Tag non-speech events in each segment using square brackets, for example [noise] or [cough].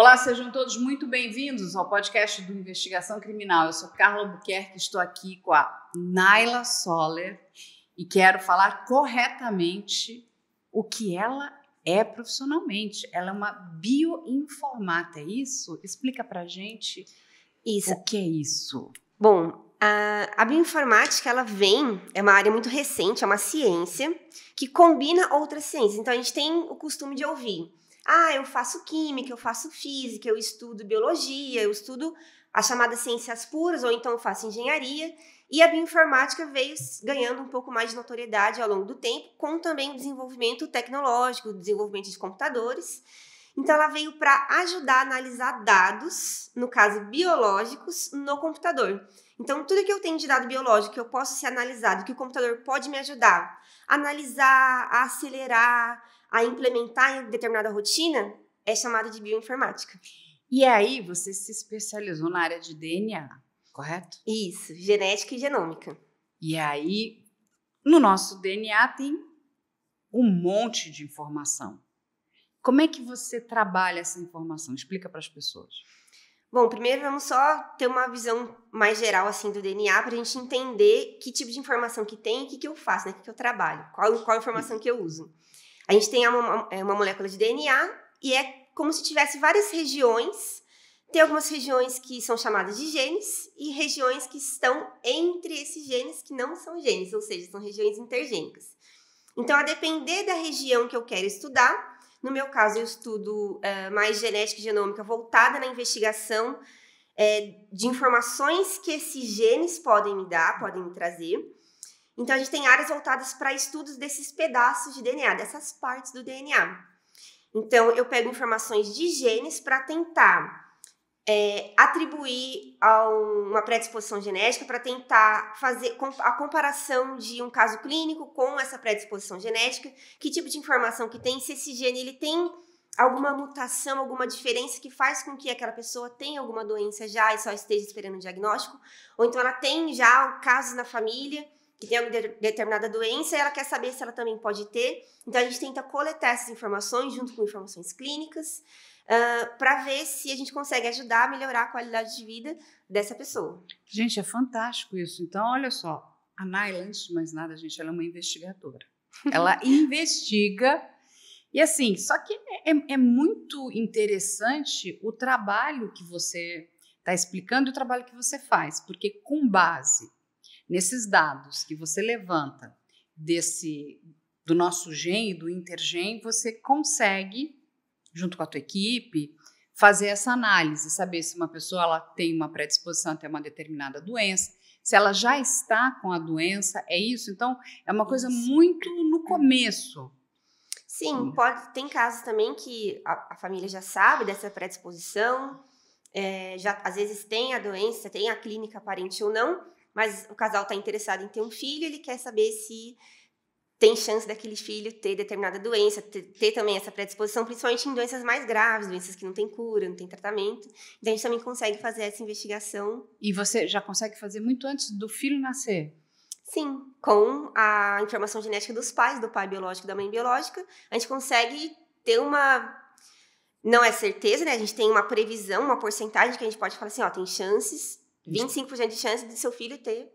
Olá, sejam todos muito bem-vindos ao podcast do Investigação Criminal. Eu sou Carla Buquerque, estou aqui com a Naila Soller e quero falar corretamente o que ela é profissionalmente. Ela é uma bioinformata, é isso? Explica pra gente isso. o que é isso. Bom, a, bioinformática, ela vem, é uma área muito recente, é uma ciência que combina outras ciências. Então, a gente tem o costume de ouvir ah, eu faço química, eu faço física, eu estudo biologia, eu estudo as chamadas ciências puras, ou então eu faço engenharia. E a bioinformática veio ganhando um pouco mais de notoriedade ao longo do tempo, com também o desenvolvimento tecnológico, o desenvolvimento de computadores. Então, ela veio para ajudar a analisar dados, no caso biológicos, no computador. Então, tudo que eu tenho de dado biológico que eu posso ser analisado, que o computador pode me ajudar, a analisar, a acelerar, a implementar determinada rotina é chamado de bioinformática. E aí você se especializou na área de DNA, correto? Isso, genética e genômica. E aí, no nosso DNA tem um monte de informação. Como é que você trabalha essa informação? Explica para as pessoas. Bom, primeiro vamos só ter uma visão mais geral assim do DNA para a gente entender que tipo de informação que tem e o que, que eu faço, né? O que, que eu trabalho, qual, qual informação que eu uso. A gente tem uma, uma é molécula de DNA e é como se tivesse várias regiões. Tem algumas regiões que são chamadas de genes e regiões que estão entre esses genes que não são genes, ou seja, são regiões intergênicas. Então, a depender da região que eu quero estudar, no meu caso, eu estudo uh, mais genética e genômica voltada na investigação é, de informações que esses genes podem me dar, podem me trazer. Então, a gente tem áreas voltadas para estudos desses pedaços de DNA, dessas partes do DNA. Então, eu pego informações de genes para tentar é, atribuir a uma predisposição genética, para tentar fazer a comparação de um caso clínico com essa predisposição genética, que tipo de informação que tem, se esse gene ele tem alguma mutação, alguma diferença que faz com que aquela pessoa tenha alguma doença já e só esteja esperando o diagnóstico, ou então ela tem já casos na família que tem uma determinada doença e ela quer saber se ela também pode ter. Então a gente tenta coletar essas informações junto com informações clínicas uh, ah, para ver se a gente consegue ajudar a melhorar a qualidade de vida dessa pessoa. Gente, é fantástico isso. Então, olha só, a Naila, antes de mais nada, gente, ela é uma investigadora. [laughs] Ela investiga. E assim, só que é, é, é muito interessante o trabalho que você está explicando e o trabalho que você faz, porque com base nesses dados que você levanta desse do nosso gen e do intergen, você consegue, junto com a tua equipe, fazer essa análise, saber se uma pessoa ela tem uma predisposição até uma determinada doença, se ela já está com a doença, é isso? Então, é uma coisa isso. muito no é. começo. Sim, Sim, pode, tem casos também que a, a família já sabe dessa predisposição, é, já às vezes tem a doença, tem a clínica aparente ou não, mas o casal está interessado em ter um filho, ele quer saber se tem chance daquele filho ter determinada doença, ter, ter também essa predisposição, principalmente em doenças mais graves, doenças que não tem cura, não tem tratamento. Então a gente também consegue fazer essa investigação. E você já consegue fazer muito antes do filho nascer? Sim, com a informação genética dos pais, do pai biológico e da mãe biológica, a gente consegue ter uma não é certeza, né? A gente tem uma previsão, uma porcentagem que a gente pode falar assim, ó, tem chances 25% de chance de seu filho ter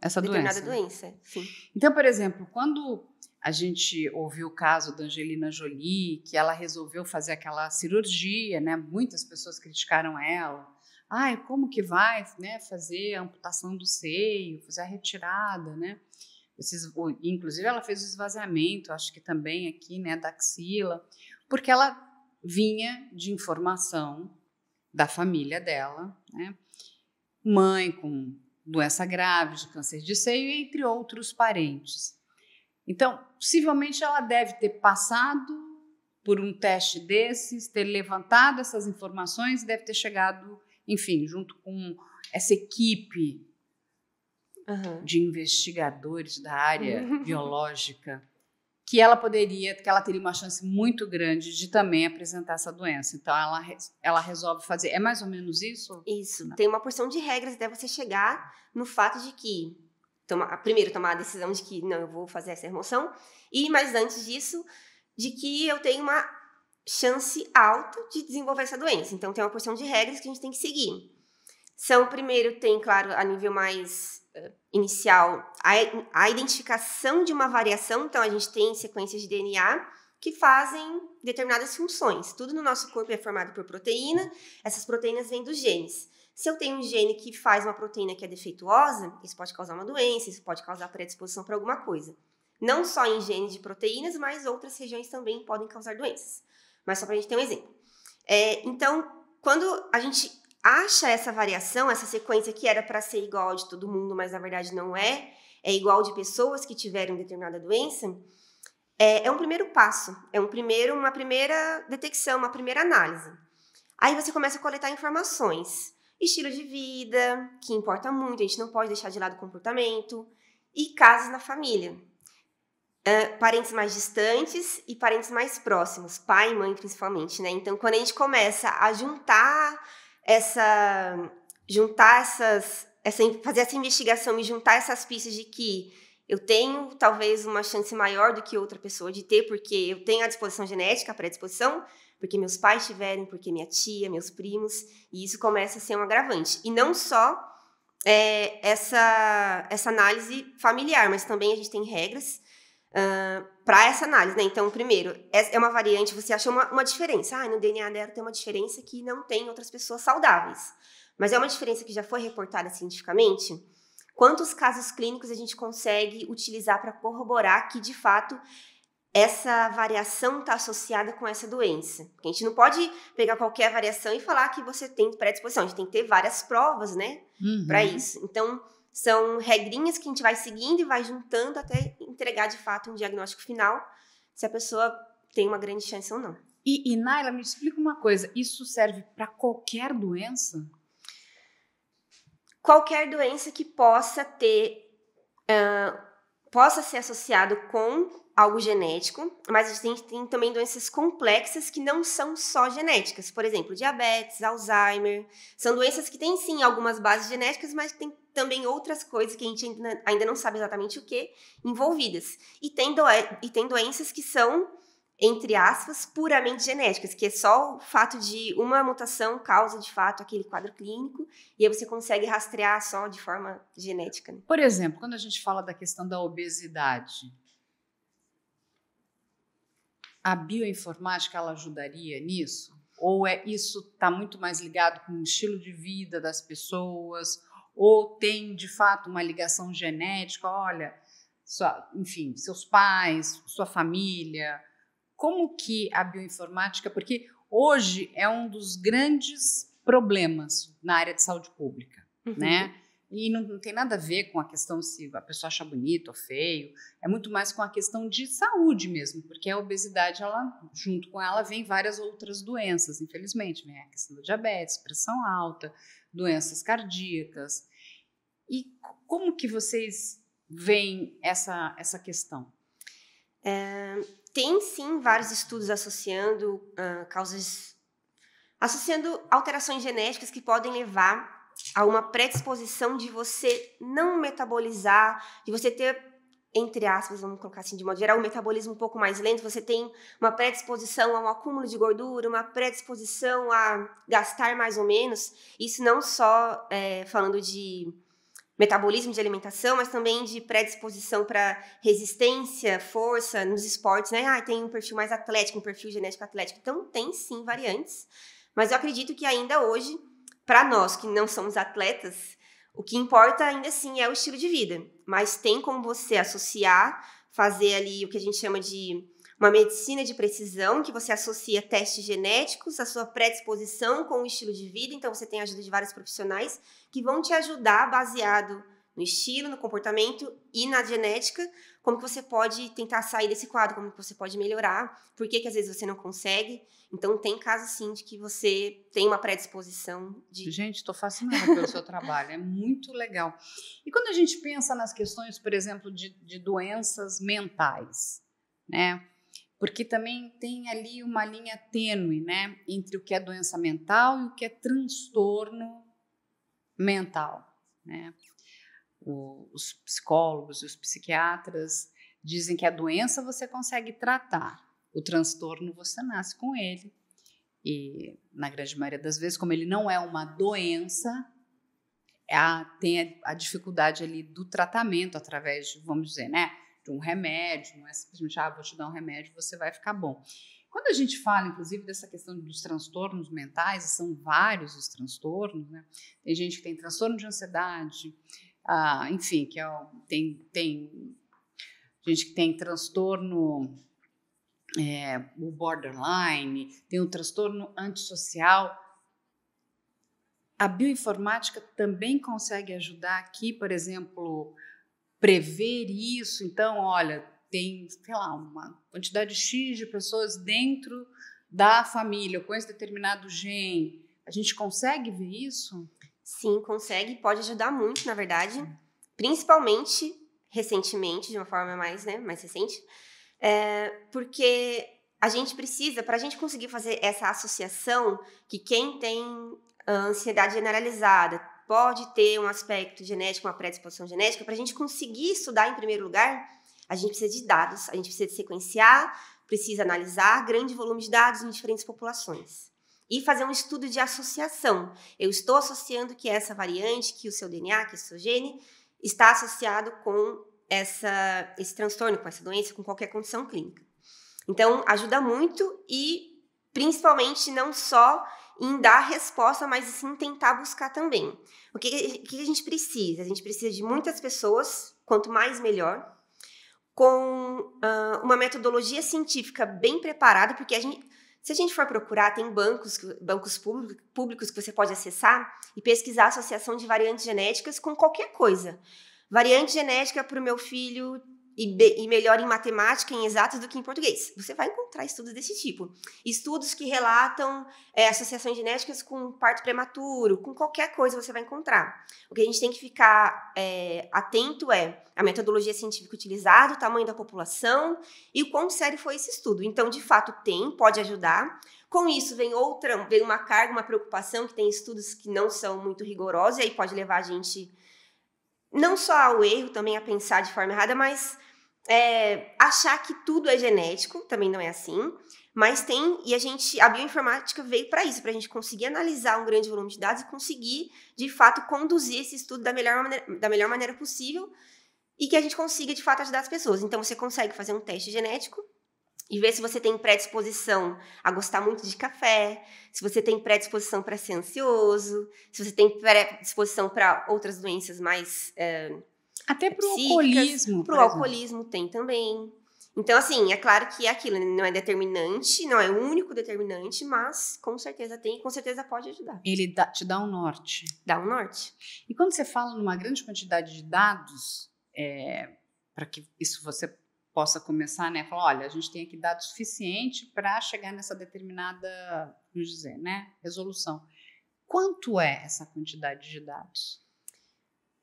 essa determinada doença. doença. Sim. Então, por exemplo, quando a gente ouviu o caso da Angelina Jolie, que ela resolveu fazer aquela cirurgia, né? Muitas pessoas criticaram ela. Ai, como que vai, né, fazer a amputação do seio, fazer a retirada, né? inclusive ela fez o esvaziamento, acho que também aqui, né, da axila, porque ela vinha de informação da família dela, né? mãe com doença grave, de câncer de seio, entre outros parentes. Então, possivelmente ela deve ter passado por um teste desses, ter levantado essas informações e deve ter chegado, enfim, junto com essa equipe uhum. de investigadores da área [laughs] biológica que ela poderia, que ela teria uma chance muito grande de também apresentar essa doença. Então ela, ela resolve fazer. É mais ou menos isso? Isso. Tem uma porção de regras até você chegar no fato de que toma, primeiro tomar a decisão de que não, eu vou fazer essa remoção e mais antes disso de que eu tenho uma chance alta de desenvolver essa doença. Então tem uma porção de regras que a gente tem que seguir. São primeiro tem, claro, a nível mais inicial a, a identificação de uma variação. Então, a gente tem sequências de DNA que fazem determinadas funções. Tudo no nosso corpo é formado por proteína, essas proteínas vêm dos genes. Se eu tenho um gene que faz uma proteína que é defeituosa, isso pode causar uma doença, isso pode causar predisposição para alguma coisa. Não só em genes de proteínas, mas outras regiões também podem causar doenças. Mas só para a gente ter um exemplo. É, então, quando a gente acha essa variação, essa sequência que era para ser igual de todo mundo, mas na verdade não é, é igual de pessoas que tiveram determinada doença, é, é um primeiro passo, é um primeiro, uma primeira detecção, uma primeira análise. Aí você começa a coletar informações, estilo de vida, que importa muito, a gente não pode deixar de lado o comportamento, e casos na família. Uh, parentes mais distantes e parentes mais próximos, pai e mãe principalmente, né? Então, quando a gente começa a juntar essa juntar essas, essa, fazer essa investigação e juntar essas pistas de que eu tenho talvez uma chance maior do que outra pessoa de ter, porque eu tenho a disposição genética, a disposição porque meus pais tiveram, porque minha tia, meus primos, e isso começa a ser um agravante. E não só é, essa, essa análise familiar, mas também a gente tem regras Uh, para essa análise, né? Então, primeiro, é uma variante, você acha uma, uma diferença. Ah, no DNA dela tem uma diferença que não tem outras pessoas saudáveis. Mas é uma diferença que já foi reportada cientificamente. Quantos casos clínicos a gente consegue utilizar para corroborar que, de fato, essa variação está associada com essa doença? Porque a gente não pode pegar qualquer variação e falar que você tem predisposição. A gente tem que ter várias provas, né? Uhum. Para isso. Então, são regrinhas que a gente vai seguindo e vai juntando até entregar de fato um diagnóstico final se a pessoa tem uma grande chance ou não. E, e Naila, me explica uma coisa: isso serve para qualquer doença? Qualquer doença que possa ter, uh, possa ser associado com algo genético, mas a gente tem, também doenças complexas que não são só genéticas. Por exemplo, diabetes, Alzheimer. São doenças que têm sim algumas bases genéticas, mas tem também outras coisas que a gente ainda não sabe exatamente o que envolvidas. E tem, e tem doenças que são, entre aspas, puramente genéticas, que é só o fato de uma mutação causa de fato aquele quadro clínico, e aí você consegue rastrear só de forma genética. Né? Por exemplo, quando a gente fala da questão da obesidade a bioinformática ela ajudaria nisso? Ou é isso está muito mais ligado com o estilo de vida das pessoas? Ou tem de fato uma ligação genética? Olha, sua, enfim, seus pais, sua família. Como que a bioinformática? Porque hoje é um dos grandes problemas na área de saúde pública, uhum. né? E não, não, tem nada a ver com a questão se a pessoa acha bonito ou feio, é muito mais com a questão de saúde mesmo, porque a obesidade, ela, junto com ela, vem várias outras doenças, infelizmente. Vem a questão da diabetes, pressão alta, doenças cardíacas. E como que vocês veem essa, essa questão? É, tem sim vários estudos associando uh, causas associando alterações genéticas que podem levar a uma predisposição de você não metabolizar, de você ter entre aspas, vamos colocar assim de modo geral, um metabolismo um pouco mais lento, você tem uma predisposição a um acúmulo de gordura, uma predisposição a gastar mais ou menos. Isso não só é, falando de metabolismo de alimentação, mas também de predisposição para resistência, força nos esportes, né? Ah, tem um perfil mais atlético, um perfil genético atlético. Então, tem sim variantes, mas eu acredito que ainda hoje para nós que não somos atletas, o que importa ainda assim é o estilo de vida, mas tem como você associar, fazer ali o que a gente chama de uma medicina de precisão, que você associa testes genéticos, a sua predisposição com o estilo de vida, então você tem a ajuda de vários profissionais que vão te ajudar baseado no estilo, no comportamento e na genética como que você pode tentar sair desse quadro, como que você pode melhorar, por que, que às vezes você não consegue. Então, tem casos sim de que você tem uma predisposição de. Gente, estou fascinada pelo seu trabalho, é muito legal. E quando a gente pensa nas questões, por exemplo, de, de doenças mentais, né? Porque também tem ali uma linha tênue, né? Entre o que é doença mental e o que é transtorno mental, né? os psicólogos e os psiquiatras dizem que a doença você consegue tratar, o transtorno você nasce com ele. E na grande maioria das vezes, como ele não é uma doença, é a, tem a, a dificuldade ali do tratamento através de, vamos dizer, né, de um remédio, não é simplesmente, ah, vou te dar um remédio, você vai ficar bom. Quando a gente fala, inclusive, dessa questão dos transtornos mentais, são vários os transtornos, né? Tem gente que tem transtorno de ansiedade, ah, enfim, que é, tem, tem gente que tem transtorno é, o borderline, tem um transtorno antissocial. A bioinformática também consegue ajudar aqui, por exemplo, prever isso. Então, olha, tem, sei lá, uma quantidade X de pessoas dentro da família com esse determinado gene. A gente consegue ver isso? Sim, consegue, pode ajudar muito, na verdade. Principalmente recentemente, de uma forma mais, né, mais recente. É, porque a gente precisa, para a gente conseguir fazer essa associação que quem tem ah, ansiedade generalizada pode ter um aspecto genético, uma predisposição genética, para a gente conseguir estudar em primeiro lugar, a gente precisa de dados, a gente precisa de sequenciar, precisa analisar grande volume de dados em diferentes populações e fazer um estudo de associação. Eu estou associando que essa variante, que o seu DNA, que o seu gene, está associado com essa, esse transtorno, com essa doença, com qualquer condição clínica. Então, ajuda muito e, principalmente, não só em dar resposta, mas sim tentar buscar também. O que, que a gente precisa? A gente precisa de muitas pessoas, quanto mais melhor, com uh, uma metodologia científica bem preparada, porque a gente, se a gente for procurar, tem bancos, bancos públicos que você pode acessar e pesquisar a associação de variantes genéticas com qualquer coisa. Variante genética para o meu filho e, be, e, melhor em matemática, em exatas do que em português. Você vai encontrar estudos desse tipo. Estudos que relatam é, associações genéticas com parto prematuro, com qualquer coisa você vai encontrar. O que a gente tem que ficar é, atento é a metodologia científica utilizada, o tamanho da população e o quão sério foi esse estudo. Então, de fato, tem, pode ajudar, com isso vem outra, vem uma carga, uma preocupação que tem estudos que não são muito rigorosos e aí pode levar a gente não só ao erro, também a pensar de forma errada, mas é, achar que tudo é genético, também não é assim. Mas tem, e a gente, a bioinformática veio para isso, para a gente conseguir analisar um grande volume de dados e conseguir, de fato, conduzir esse estudo da melhor, maneira, da melhor maneira possível e que a gente consiga, de fato, ajudar as pessoas. Então, você consegue fazer um teste genético e ver se você tem predisposição a gostar muito de café, se você tem predisposição para ser ansioso, se você tem predisposição para outras doenças mais. Eh, até pro alcoolismo. Pro alcoolismo tem também. Então, assim, é claro que é aquilo né, não é determinante, não é o único determinante, mas com certeza tem e com certeza pode ajudar. Ele dá, te dá um norte. Dá um norte. E quando você fala numa grande quantidade de dados, é, para que isso você possa começar, né? Falar, olha, a gente tem aqui dado suficiente para chegar nessa determinada, vamos dizer, né? Resolução. Quanto é essa quantidade de dados?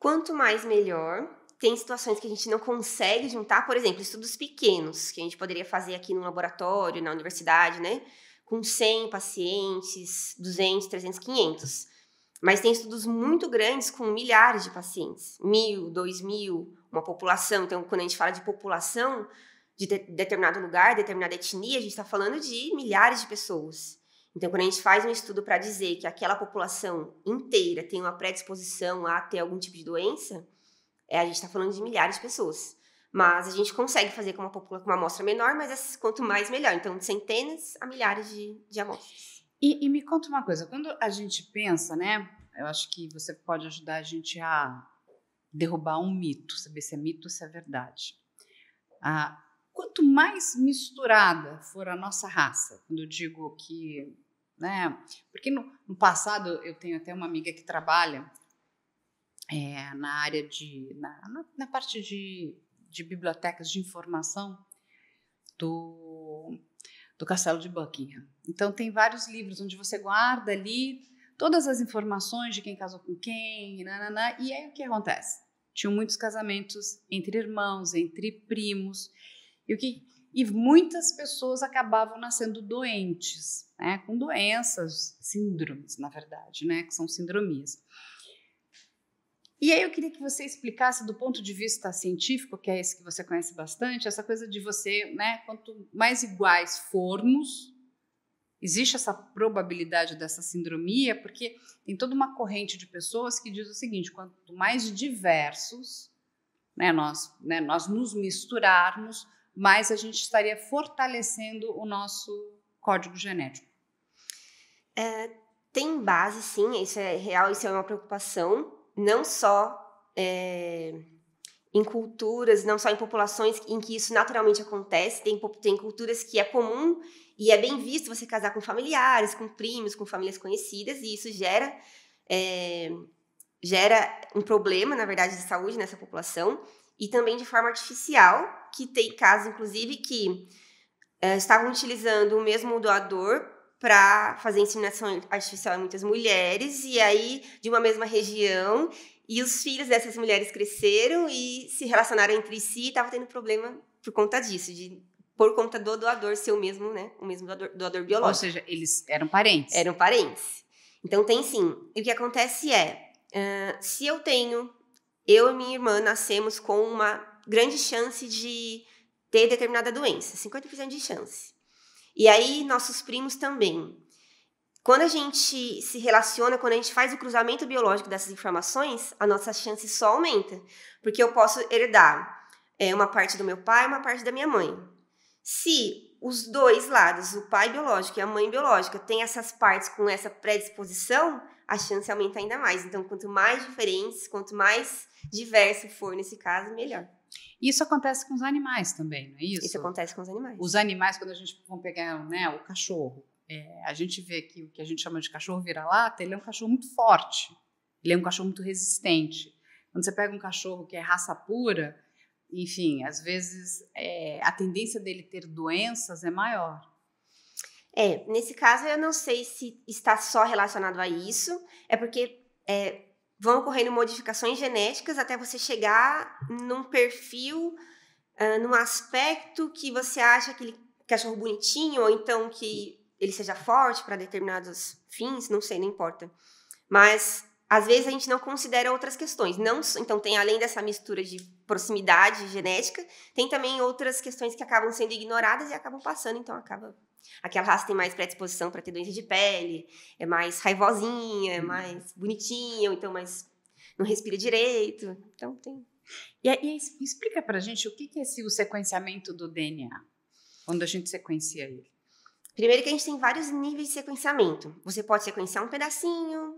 Quanto mais melhor. Tem situações que a gente não consegue juntar, por exemplo, estudos pequenos, que a gente poderia fazer aqui no laboratório, na universidade, né? Com 100 pacientes, 200, 300, 500. Mas tem estudos muito grandes com milhares de pacientes, mil, dois mil, uma população. Então, quando a gente fala de população de, de determinado lugar, determinada etnia, a gente está falando de milhares de pessoas. Então, quando a gente faz um estudo para dizer que aquela população inteira tem uma predisposição a ter algum tipo de doença, é, a gente está falando de milhares de pessoas. Mas a gente consegue fazer com uma, com uma amostra menor, mas quanto mais, melhor. Então, de centenas a milhares de, de amostras. E, e me conta uma coisa, quando a gente pensa, né? Eu acho que você pode ajudar a gente a derrubar um mito, saber se é mito ou se é verdade. Ah, quanto mais misturada for a nossa raça, quando eu digo que né? Porque no, no passado eu tenho até uma amiga que trabalha é, na área de na, na, na parte de, de bibliotecas de informação do do Castelo de Buckingham. Então tem vários livros onde você guarda ali todas as informações de quem casou com quem, nanana, e aí o que acontece? Tinham muitos casamentos entre irmãos, entre primos. E o que e muitas pessoas acabavam nascendo doentes, né, com doenças, síndromes, na verdade, né, que são sindromias. E aí eu queria que você explicasse do ponto de vista científico, que é esse que você conhece bastante, essa coisa de você, né, quanto mais iguais formos, existe essa probabilidade dessa sindromia, porque tem toda uma corrente de pessoas que diz o seguinte, quanto mais diversos, né, nós, né, nós nos misturarmos, mas a gente estaria fortalecendo o nosso código genético. É, tem base, sim, isso é real, isso é uma preocupação, não só é, em culturas, não só em populações em que isso naturalmente acontece, tem, tem culturas que é comum e é bem visto você casar com familiares, com primos, com famílias conhecidas, e isso gera. É, gera um problema, na verdade, de saúde nessa população, e também de forma artificial, que tem casos, inclusive, que é, estavam utilizando o mesmo doador para fazer inseminação artificial em muitas mulheres, e aí de uma mesma região, e os filhos dessas mulheres cresceram e se relacionaram entre si, e estavam tendo problema por conta disso, de por conta do doador ser o mesmo, né? O mesmo doador, doador biológico. Ou seja, eles eram parentes. Eram parentes. Então tem sim. E o que acontece é, uh, se eu tenho, eu e minha irmã nascemos com uma grande chance de ter determinada doença, 50% de chance. E aí, nossos primos também. Quando a gente se relaciona, quando a gente faz o cruzamento biológico dessas informações, a nossa chance só aumenta, porque eu posso herdar é, uma parte do meu pai e uma parte da minha mãe. Se os dois lados, o pai biológico e a mãe biológica, têm essas partes com essa predisposição, a chance aumenta ainda mais. Então, quanto mais diferentes, quanto mais diverso for nesse caso, melhor. Isso acontece com os animais também, não é isso? Isso acontece com os animais. Os animais, quando a gente vão pegar né, o cachorro, é, a gente vê que o que a gente chama de cachorro vira-lata, ele é um cachorro muito forte, ele é um cachorro muito resistente. Quando você pega um cachorro que é raça pura, enfim, às vezes é, a tendência dele ter doenças é maior. É, nesse caso eu não sei se está só relacionado a isso, é porque é, vão ocorrendo modificações genéticas até você chegar num perfil, uh, num aspecto que você acha aquele cachorro bonitinho, ou então que ele seja forte para determinados fins, não sei, não importa. Mas às vezes a gente não considera outras questões. Não, então tem além dessa mistura de proximidade genética, tem também outras questões que acabam sendo ignoradas e acabam passando, então acaba Aquela raça tem mais predisposição para ter doença de pele, é mais raivosinha, é uhum. mais bonitinha, ou então mais não respira direito. Então tem. E aí, explica pra gente o que é esse, o sequenciamento do DNA, quando a gente sequencia ele. Primeiro que a gente tem vários níveis de sequenciamento. Você pode sequenciar um pedacinho,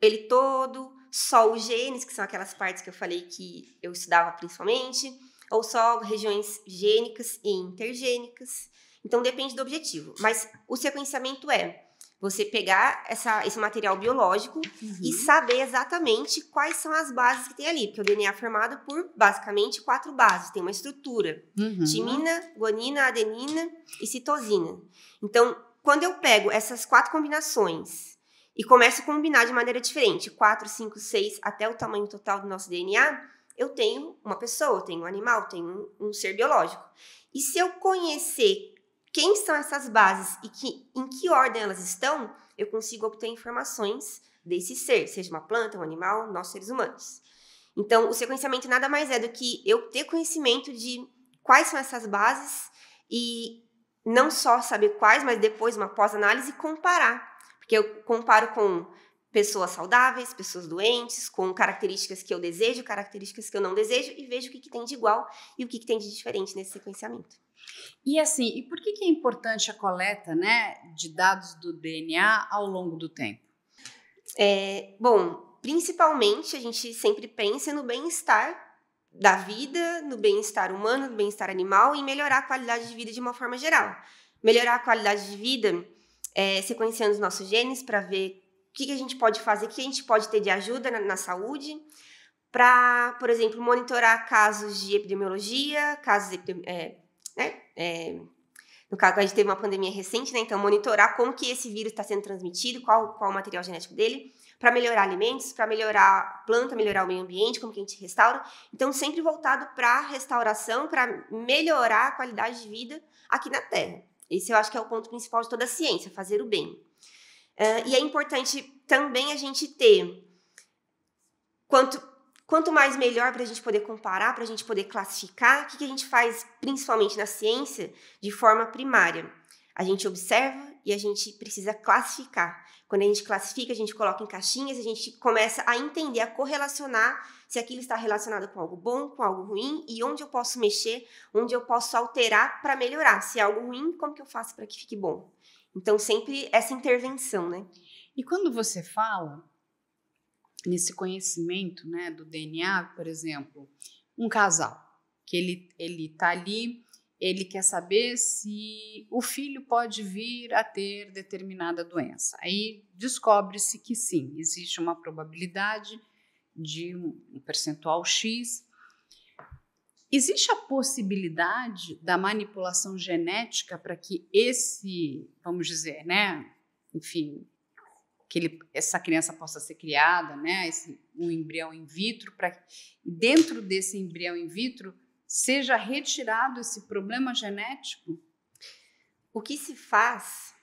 ele todo, só os genes, que são aquelas partes que eu falei que eu estudava principalmente, ou só regiões gênicas e intergênicas. Então depende do objetivo. Mas o sequenciamento é você pegar essa, esse material biológico uhum. e saber exatamente quais são as bases que tem ali. Porque o DNA é formado por basicamente quatro bases, tem uma estrutura: uhum. timina, guanina, adenina e citosina. Então, quando eu pego essas quatro combinações e começo a combinar de maneira diferente, 4, 5, 6, até o tamanho total do nosso DNA, eu tenho uma pessoa, eu tenho um animal, tenho um, um ser biológico. E se eu conhecer quem são essas bases e que, em que ordem elas estão, eu consigo obter informações desse ser, seja uma planta, um animal, nós seres humanos. Então, o sequenciamento nada mais é do que eu ter conhecimento de quais são essas bases e não só saber quais, mas depois uma pós-análise comparar. Porque eu comparo com pessoas saudáveis, pessoas doentes, com características que eu desejo, características que eu não desejo, e vejo o que, que tem de igual e o que, que tem de diferente nesse sequenciamento. E assim, e por que, que é importante a coleta né, de dados do DNA ao longo do tempo? É, bom, principalmente a gente sempre pensa no bem-estar da vida, no bem-estar humano, no bem-estar animal e melhorar a qualidade de vida de uma forma geral. Melhorar a qualidade de vida é, sequenciando os nossos genes para ver que, que a gente pode fazer, o que a gente pode ter de ajuda na, na saúde, para, por exemplo, monitorar casos de epidemiologia, casos é, né, é, no caso, a gente teve uma pandemia recente, né? Então, monitorar como que esse vírus está sendo transmitido, qual, qual o material genético dele, para melhorar alimentos, para melhorar planta, melhorar o meio ambiente, como que a gente restaura. Então, sempre voltado para restauração, para melhorar a qualidade de vida aqui na Terra. Esse eu acho que é o ponto principal de toda a ciência, fazer o bem. Uh, e é importante também a gente ter quanto, quanto mais melhor para a gente poder comparar, para a gente poder classificar, o que, que a gente faz principalmente na ciência de forma primária? A gente observa e a gente precisa classificar. Quando a gente classifica, a gente coloca em caixinhas, a gente começa a entender, a correlacionar se aquilo está relacionado com algo bom, com algo ruim e onde eu posso mexer, onde eu posso alterar para melhorar. Se é algo ruim, como que eu faço para que fique bom? Então, sempre essa intervenção, né? E quando você fala nesse conhecimento né, do DNA, por exemplo, um casal que ele ele está ali, ele quer saber se o filho pode vir a ter determinada doença. Aí descobre-se que sim, existe uma probabilidade de um percentual X Existe a possibilidade da manipulação genética para que esse, vamos dizer, né, enfim, que ele, essa criança possa ser criada, né, esse, um embrião in vitro, para dentro desse embrião in vitro seja retirado esse problema genético? O que se faz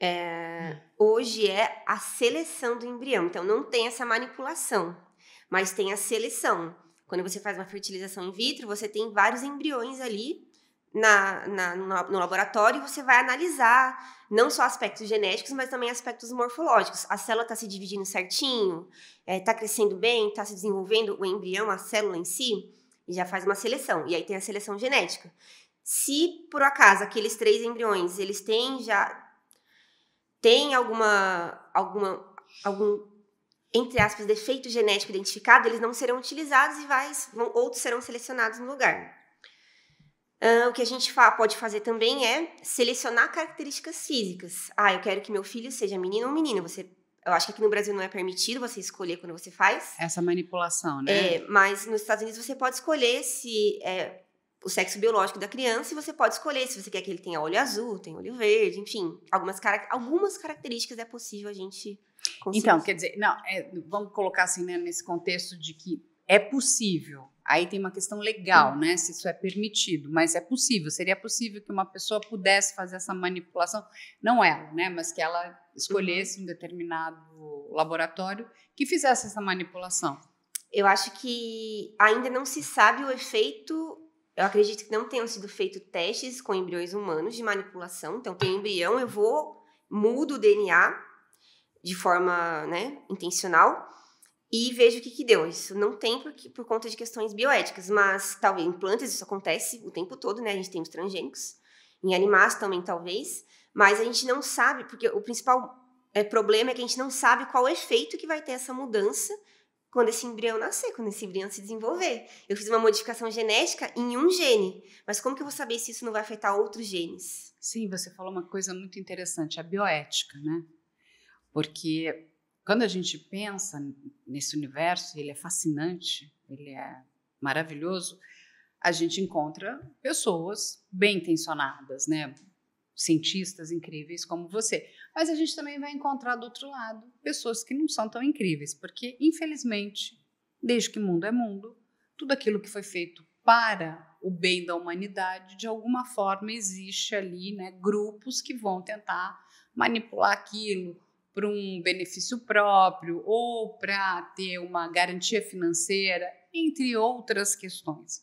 é, hum. hoje é a seleção do embrião. Então não tem essa manipulação, mas tem a seleção. Quando você faz uma fertilização in vitro, você tem vários embriões ali na, na, no laboratório e você vai analisar não só aspectos genéticos, mas também aspectos morfológicos. A célula está se dividindo certinho, está é, tá crescendo bem, está se desenvolvendo o embrião, a célula em si, e já faz uma seleção. E aí tem a seleção genética. Se por acaso aqueles três embriões eles têm já tem alguma alguma algum entre aspas, defeito genético identificado, eles não serão utilizados e vai, vão, outros serão selecionados no lugar. Uh, o que a gente fa pode fazer também é selecionar características físicas. Ah, eu quero que meu filho seja menino ou menina. Você, eu acho que aqui no Brasil não é permitido você escolher quando você faz. Essa manipulação, né? É, mas nos Estados Unidos você pode escolher se é, o sexo biológico da criança e você pode escolher se você quer que ele tenha olho azul, tenha olho verde, enfim, algumas, car algumas características é possível a gente então, quer dizer, não, é, vamos colocar assim, né, nesse contexto de que é possível. Aí tem uma questão legal, né? Se isso é permitido, mas é possível. Seria possível que uma pessoa pudesse fazer essa manipulação, não ela, né? Mas que ela escolhesse uhum. um determinado laboratório que fizesse essa manipulação. Eu acho que ainda não se sabe o efeito. Eu acredito que não tenham sido feitos testes com embriões humanos de manipulação. Então, tem embrião, eu vou mudo o DNA de forma né, intencional e vejo o que, que deu. Isso não tem por conta de questões bioéticas, mas talvez em plantas isso acontece o tempo todo, né? A gente tem os transgênicos, em animais também talvez, mas a gente não sabe, porque o principal é, problema é que a gente não sabe qual efeito que vai ter essa mudança quando esse embrião nascer, quando esse embrião se desenvolver. Eu fiz uma modificação genética em um gene, mas como que eu vou saber se isso não vai afetar outros genes? Sim, você falou uma coisa muito interessante, a bioética, né? Porque quando a gente pensa nesse universo, ele é fascinante, ele é maravilhoso, a gente encontra pessoas bem intencionadas, né? Cientistas incríveis como você. Mas a gente também vai encontrar do outro lado pessoas que não são tão incríveis, porque, infelizmente, desde que mundo é mundo, tudo aquilo que foi feito para o bem da humanidade, de alguma forma existe ali, né, grupos que vão tentar manipular aquilo para um benefício próprio ou para ter uma garantia financeira, entre outras questões.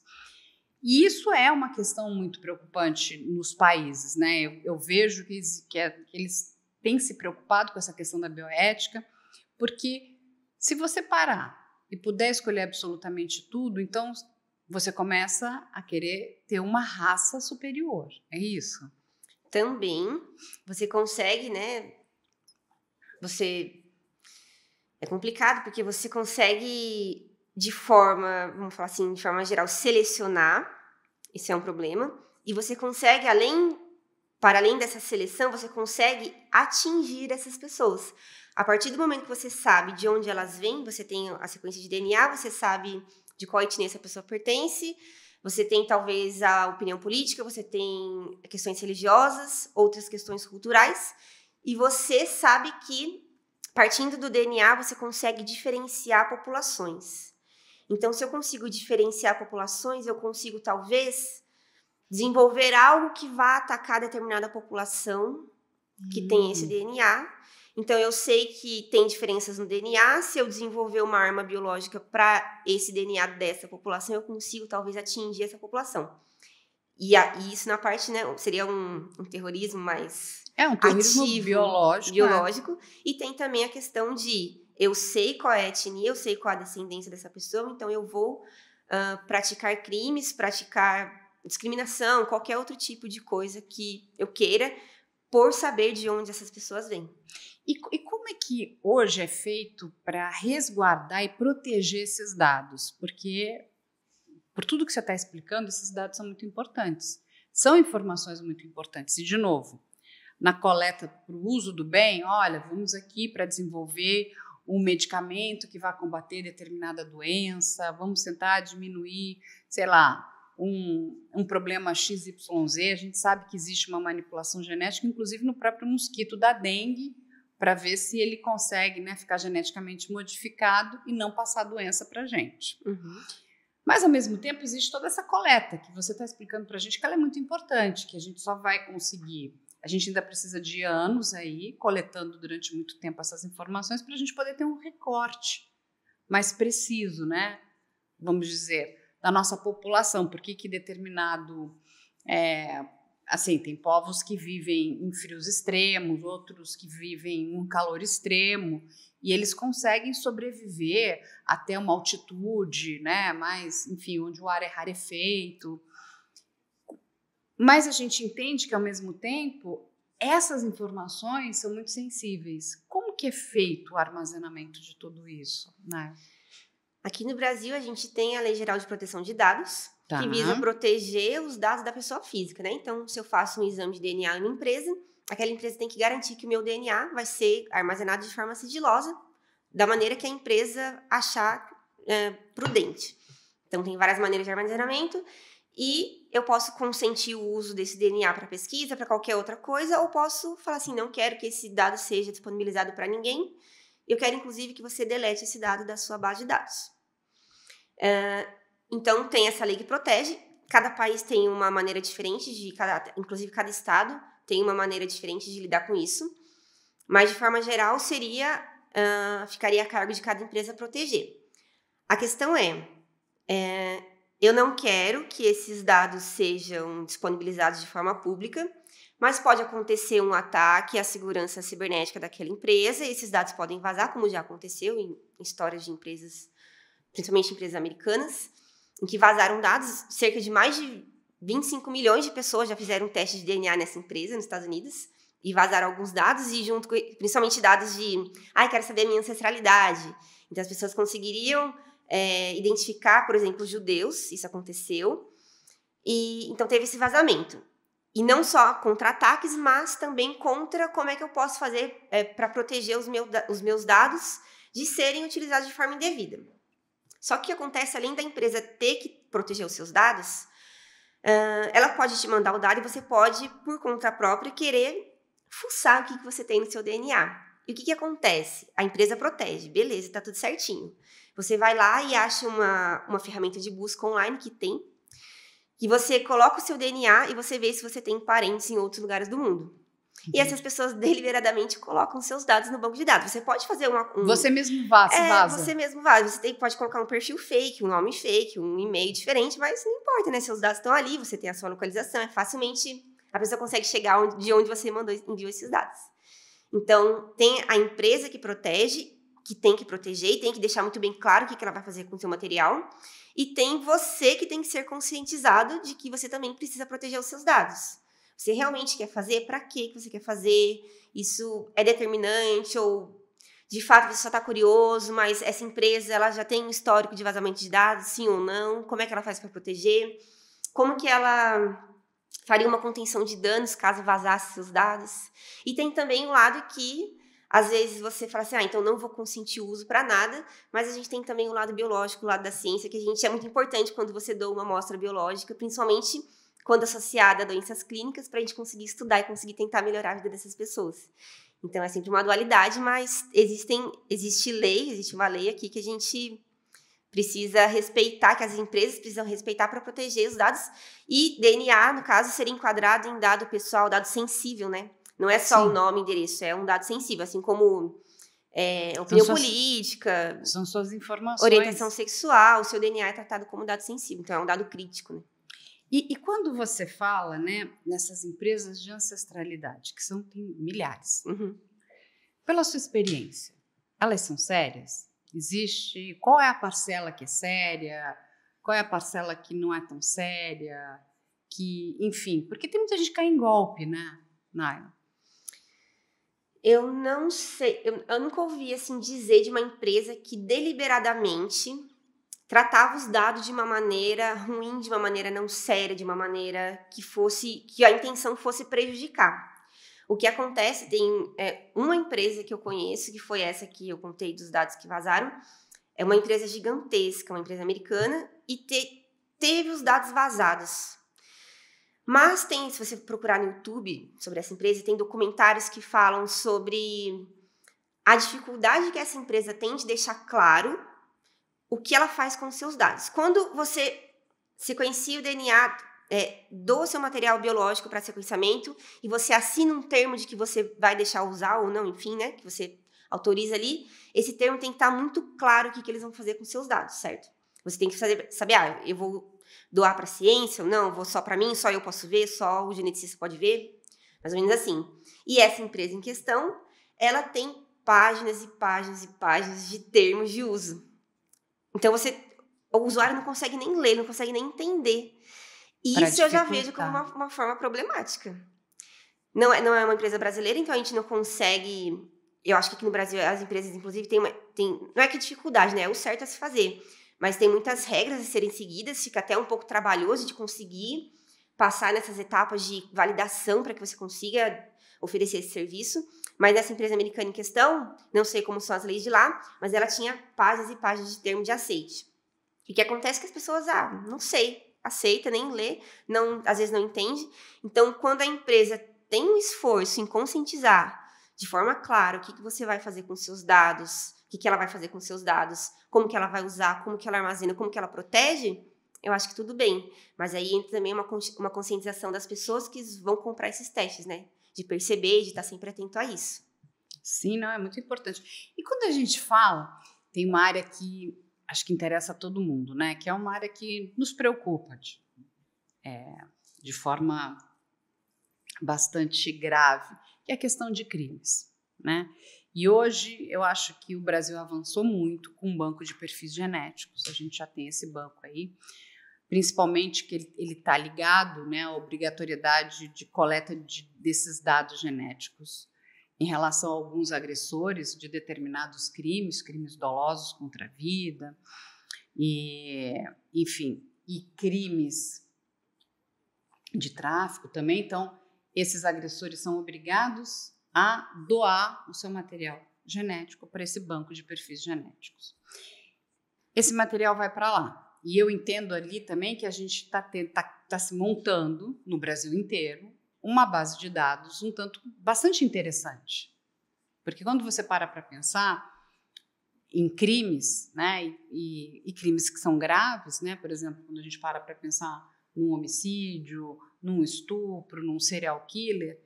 E isso é uma questão muito preocupante nos países, né? Eu, eu vejo que, que, é, que eles têm se preocupado com essa questão da bioética, porque se você parar e puder escolher absolutamente tudo, então você começa a querer ter uma raça superior. É isso. Também você consegue, né, você. É complicado porque você consegue, de forma, vamos falar assim, de forma geral, selecionar. Isso é um problema. E você consegue, além. Para além dessa seleção, você consegue atingir essas pessoas. A partir do momento que você sabe de onde elas vêm, você tem a sequência de DNA, você sabe de qual etnia essa pessoa pertence, você tem talvez a opinião política, você tem questões religiosas, outras questões culturais. E você sabe que, partindo do DNA, você consegue diferenciar populações. Então, se eu consigo diferenciar populações, eu consigo talvez desenvolver algo que vá atacar determinada população que tem esse hum. DNA. Então, eu sei que tem diferenças no DNA. Se eu desenvolver uma arma biológica para esse DNA dessa população, eu consigo talvez atingir essa população. E, a, e isso na parte, né, seria um, um terrorismo mais é um terrorismo ativo, biológico. É. Biológico. É. E tem também a questão de eu sei qual é a etnia, eu sei qual é a descendência dessa pessoa, então eu vou uh, praticar crimes, praticar discriminação, qualquer outro tipo de coisa que eu queira, por saber de onde essas pessoas vêm. E, e como é que hoje é feito para resguardar e proteger esses dados? Porque, por tudo que você está explicando, esses dados são muito importantes. São informações muito importantes. E, de novo, na coleta para o uso do bem, olha, vamos aqui para desenvolver um medicamento que vai combater determinada doença, vamos tentar diminuir, sei lá, um, um problema XYZ. A gente sabe que existe uma manipulação genética, inclusive no próprio mosquito da dengue, para ver se ele consegue né, ficar geneticamente modificado e não passar a doença para a gente. Uhum. Mas, ao mesmo tempo, existe toda essa coleta que você está explicando para a gente que ela é muito importante, que a gente só vai conseguir a gente ainda precisa de anos aí, coletando durante muito tempo essas informações, para a gente poder ter um recorte mais preciso, né? Vamos dizer, da nossa população, por que determinado. É, assim, tem povos que vivem em frios extremos, outros que vivem em um calor extremo, e eles conseguem sobreviver até uma altitude, né? Mas enfim, onde o ar é rarefeito. Mas a gente entende que, ao mesmo tempo, essas informações são muito sensíveis. Como que é feito o armazenamento de tudo isso? Né? Aqui no Brasil, a gente tem a Lei Geral de Proteção de Dados, tá. que visa proteger os dados da pessoa física. Né? Então, se eu faço um exame de DNA em uma empresa, aquela empresa tem que garantir que o meu DNA vai ser armazenado de forma sigilosa, da maneira que a empresa achar é, prudente. Então, tem várias maneiras de armazenamento. E eu posso consentir o uso desse DNA para pesquisa, para qualquer outra coisa, ou posso falar assim: não quero que esse dado seja disponibilizado para ninguém. Eu quero, inclusive, que você delete esse dado da sua base de dados. Uh, então, tem essa lei que protege. Cada país tem uma maneira diferente de cada, inclusive cada estado tem uma maneira diferente de lidar com isso. Mas de forma geral seria uh, ficaria a cargo de cada empresa proteger. A questão é, é eu não quero que esses dados sejam disponibilizados de forma pública, mas pode acontecer um ataque à segurança cibernética daquela empresa e esses dados podem vazar, como já aconteceu em histórias de empresas, principalmente empresas americanas, em que vazaram dados. Cerca de mais de 25 milhões de pessoas já fizeram teste de DNA nessa empresa nos Estados Unidos e vazaram alguns dados e junto com, principalmente dados de, ai, ah, quero saber a minha ancestralidade. Então as pessoas conseguiriam é, identificar, por exemplo, judeus, isso aconteceu. E então teve esse vazamento. E não só contra ataques, mas também contra como é que eu posso fazer é, para proteger os, meu, os meus dados de serem utilizados de forma indevida. Só que o que acontece, além da empresa ter que proteger os seus dados, uh, ela pode te mandar o dado e você pode, por conta própria, querer fuçar o que, que você tem no seu DNA. E o que, que acontece? A empresa protege, beleza, está tudo certinho. Você vai lá e acha uma, uma ferramenta de busca online que tem, e você coloca o seu DNA e você vê se você tem parentes em outros lugares do mundo. E essas pessoas [laughs] deliberadamente colocam seus dados no banco de dados. Você pode fazer uma. Um, você mesmo vaza. É, vaza. você mesmo vaza. Você tem, pode colocar um perfil fake, um nome fake, um e-mail diferente, mas não importa, né? Seus dados estão ali, você tem a sua localização, é facilmente. A pessoa consegue chegar onde, de onde você mandou, enviou esses dados. Então, tem a empresa que protege que tem que proteger e tem que deixar muito bem claro o que, ela vai fazer com o seu material. E tem você que tem que ser conscientizado de que você também precisa proteger os seus dados. Você realmente quer fazer? Para que você quer fazer? Isso é determinante ou de fato você só está curioso, mas essa empresa ela já tem um histórico de vazamento de dados, sim ou não? Como é que ela faz para proteger? Como que ela faria uma contenção de danos caso vazasse seus dados? E tem também o um lado que às vezes você fala assim, ah, então não vou consentir o uso para nada, mas a gente tem também o lado biológico, o lado da ciência, que a gente é muito importante quando você doa uma amostra biológica, principalmente quando associada a doenças clínicas, para a gente conseguir estudar e conseguir tentar melhorar a vida dessas pessoas. Então é sempre uma dualidade, mas existem, existe lei, existe uma lei aqui que a gente precisa respeitar, que as empresas precisam respeitar para proteger os dados e DNA, no caso, ser enquadrado em dado pessoal, dado sensível, né? Não é só Sim. o nome, endereço, é um dado sensível, assim como é, opinião são política. Suas, são suas informações. Orientação sexual, o seu DNA é tratado como dado sensível, então é um dado crítico, né? E, e, quando você fala né, nessas empresas de ancestralidade, que são milhares, uhum. pela sua experiência, elas são sérias? Existe? Qual é a parcela que é séria? Qual é a parcela que não é tão séria? Que, enfim, porque tem muita gente que cai em golpe, né, Naila? Eu não sei, eu, eu nunca ouvi assim dizer de uma empresa que deliberadamente tratava os dados de uma maneira ruim, de uma maneira não séria, de uma maneira que fosse que a intenção fosse prejudicar. O que acontece tem é, uma empresa que eu conheço que foi essa que eu contei dos dados que vazaram é uma empresa gigantesca, uma empresa americana e te, teve os dados vazados mas tem, se você procurar no YouTube sobre essa empresa, tem documentários que falam sobre a dificuldade que essa empresa tem de deixar claro o que ela faz com os seus dados. Quando você sequencia o DNA é, do seu material biológico para sequenciamento e você assina um termo de que você vai deixar usar ou não, enfim, né? Que você autoriza ali, esse termo tem que estar muito claro o que, que eles vão fazer com seus dados, certo? Você tem que saber, saber ah, eu vou doar para a ciência ou não, vou só para mim, só eu posso ver, só o geneticista pode ver, mais ou menos assim. E essa empresa em questão, ela tem páginas e páginas e páginas de termos de uso. Então você, o usuário não consegue nem ler, não consegue nem entender. E isso eu já vejo como uma, uma forma problemática. Não é, não é uma empresa brasileira, então a gente não consegue eu acho que aqui no Brasil as empresas, inclusive, têm, uma, não é que dificuldade, né? É o certo a se fazer mas tem muitas regras a serem seguidas, fica até um pouco trabalhoso de conseguir passar nessas etapas de validação para que você consiga oferecer esse serviço. Mas nessa empresa americana em questão, não sei como são as leis de lá, mas ela tinha páginas e páginas de termo de aceite. E o que acontece é que as pessoas, ah, não sei, aceita, nem lê, não, às vezes não entende. Então, quando a empresa tem um esforço em conscientizar de forma clara o que, que você vai fazer com seus dados, o que, que ela vai fazer com seus dados, como que ela vai usar, como que ela armazena, como que ela protege, eu acho que tudo bem. Mas aí entra também uma, uma conscientização das pessoas que vão comprar esses testes, né? De perceber, de estar sempre atento a isso. Sim, não, é muito importante. E quando a gente fala, tem uma área que acho que interessa a todo mundo, né? Que é uma área que nos preocupa de, é, de forma bastante grave, que é a questão de crimes, né? E hoje eu acho que o Brasil avançou muito com o banco de perfis genéticos. A gente já tem esse banco aí, principalmente que ele está ligado né, à obrigatoriedade de coleta de, desses dados genéticos em relação a alguns agressores de determinados crimes, crimes dolosos contra a vida, e, enfim, e crimes de tráfico também. Então, esses agressores são obrigados a doar o seu material genético para esse banco de perfis genéticos. Esse material vai para lá. E eu entendo ali também que a gente está tá, tá se montando no Brasil inteiro uma base de dados um tanto bastante interessante. Porque quando você para para pensar em crimes, né, e, e, crimes que são graves, né, por exemplo, quando a gente para para pensar num homicídio, num estupro, num serial killer,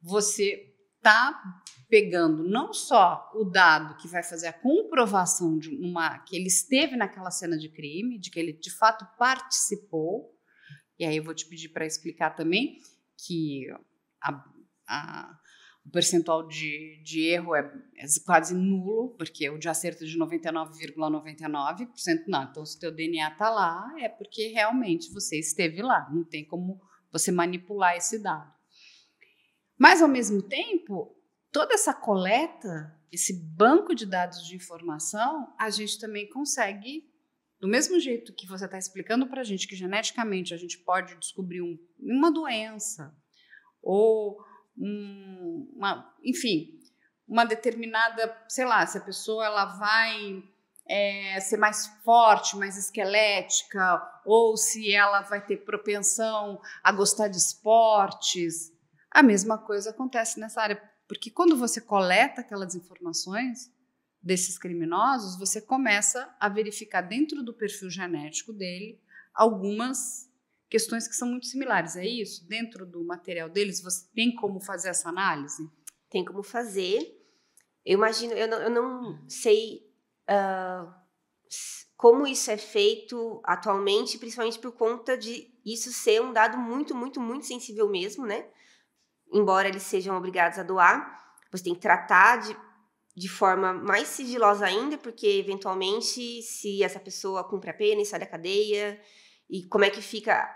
você está pegando não só o dado que vai fazer a comprovação de uma que ele esteve naquela cena de crime, de que ele de fato participou, e aí eu vou te pedir para explicar também que a, a, o percentual de, de erro é, é, quase nulo, porque o de acerto é de 99,99%. não, então se teu DNA está lá, é porque realmente você esteve lá, não tem como você manipular esse dado. Mas, ao mesmo tempo, toda essa coleta, esse banco de dados de informação, a gente também consegue, do mesmo jeito que você está explicando para a gente que geneticamente a gente pode descobrir um, uma doença ou um, uma, enfim, uma determinada, sei lá, se a pessoa ela vai é, ser mais forte, mais esquelética, ou se ela vai ter propensão a gostar de esportes. A mesma coisa acontece nessa área, porque quando você coleta aquelas informações desses criminosos, você começa a verificar dentro do perfil genético dele algumas questões que são muito similares. É isso? Dentro do material deles, você tem como fazer essa análise? Tem como fazer. Eu imagino, eu não, eu não sei uh, como isso é feito atualmente, principalmente por conta de isso ser um dado muito, muito, muito sensível mesmo, né? embora eles sejam obrigados a doar, você tem que tratar de, de forma mais sigilosa ainda, porque eventualmente, se essa pessoa cumpre a pena e sai da cadeia, e como é que fica